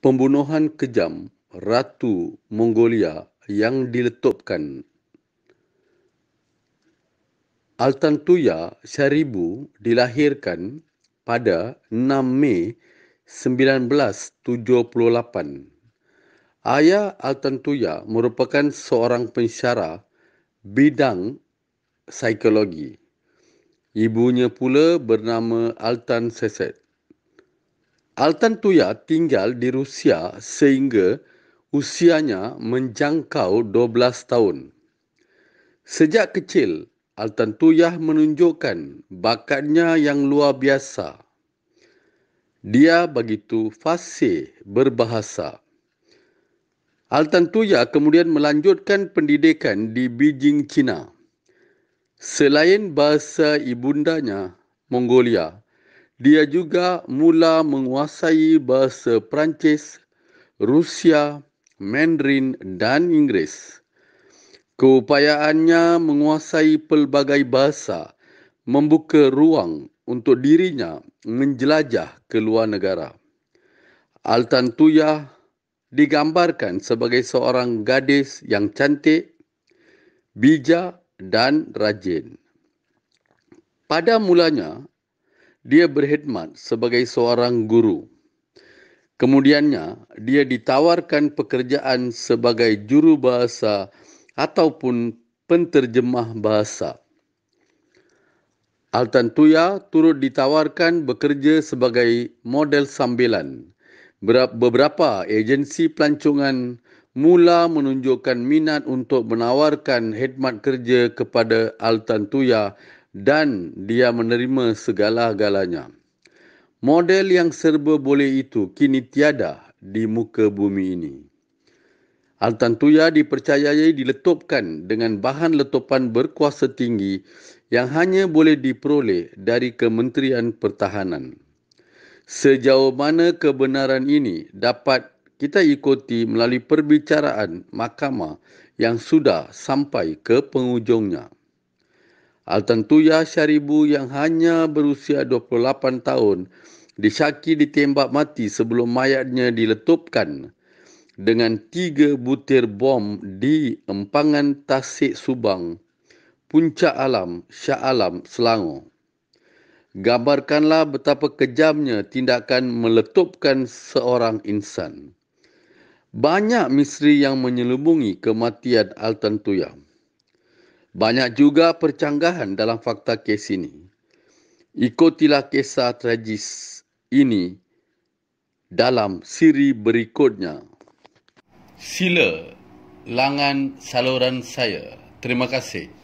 pembunuhan kejam Ratu Mongolia yang diletupkan. Altantuya Seribu dilahirkan pada 6 Mei 1978. Ayah Altantuya merupakan seorang pensyara bidang psikologi. Ibunya pula bernama Altan Seset. Altan Tuya tinggal di Rusia sehingga usianya menjangkau 12 tahun. Sejak kecil, Altan Tuya menunjukkan bakatnya yang luar biasa. Dia begitu fasih berbahasa. Altan Tuya kemudian melanjutkan pendidikan di Beijing, China. Selain bahasa ibundanya, Mongolia, dia juga mula menguasai bahasa Perancis, Rusia, Mandarin dan Inggeris. Keupayaannya menguasai pelbagai bahasa membuka ruang untuk dirinya menjelajah ke luar negara. Altan Tuya digambarkan sebagai seorang gadis yang cantik, bijak dan rajin. Pada mulanya, dia berkhidmat sebagai seorang guru. Kemudiannya, dia ditawarkan pekerjaan sebagai juru bahasa ataupun penterjemah bahasa. Altan Tuya turut ditawarkan bekerja sebagai model sambilan. Beberapa agensi pelancongan mula menunjukkan minat untuk menawarkan khidmat kerja kepada Altan Tuya dan dia menerima segala-galanya. Model yang serba boleh itu kini tiada di muka bumi ini. Al-Tantuya dipercayai diletupkan dengan bahan letupan berkuasa tinggi yang hanya boleh diperoleh dari Kementerian Pertahanan. Sejauh mana kebenaran ini dapat kita ikuti melalui perbicaraan mahkamah yang sudah sampai ke penghujungnya. Altantuya Syaribu yang hanya berusia 28 tahun disyaki ditembak mati sebelum mayatnya diletupkan dengan tiga butir bom di empangan Tasik Subang, Puncak Alam, Syah Alam, Selangor. Gambarkanlah betapa kejamnya tindakan meletupkan seorang insan. Banyak misteri yang menyelubungi kematian Altan Tuyam. Banyak juga percanggahan dalam fakta kes ini. Ikutilah kisah tragis ini dalam siri berikutnya. Sila langan saluran saya. Terima kasih.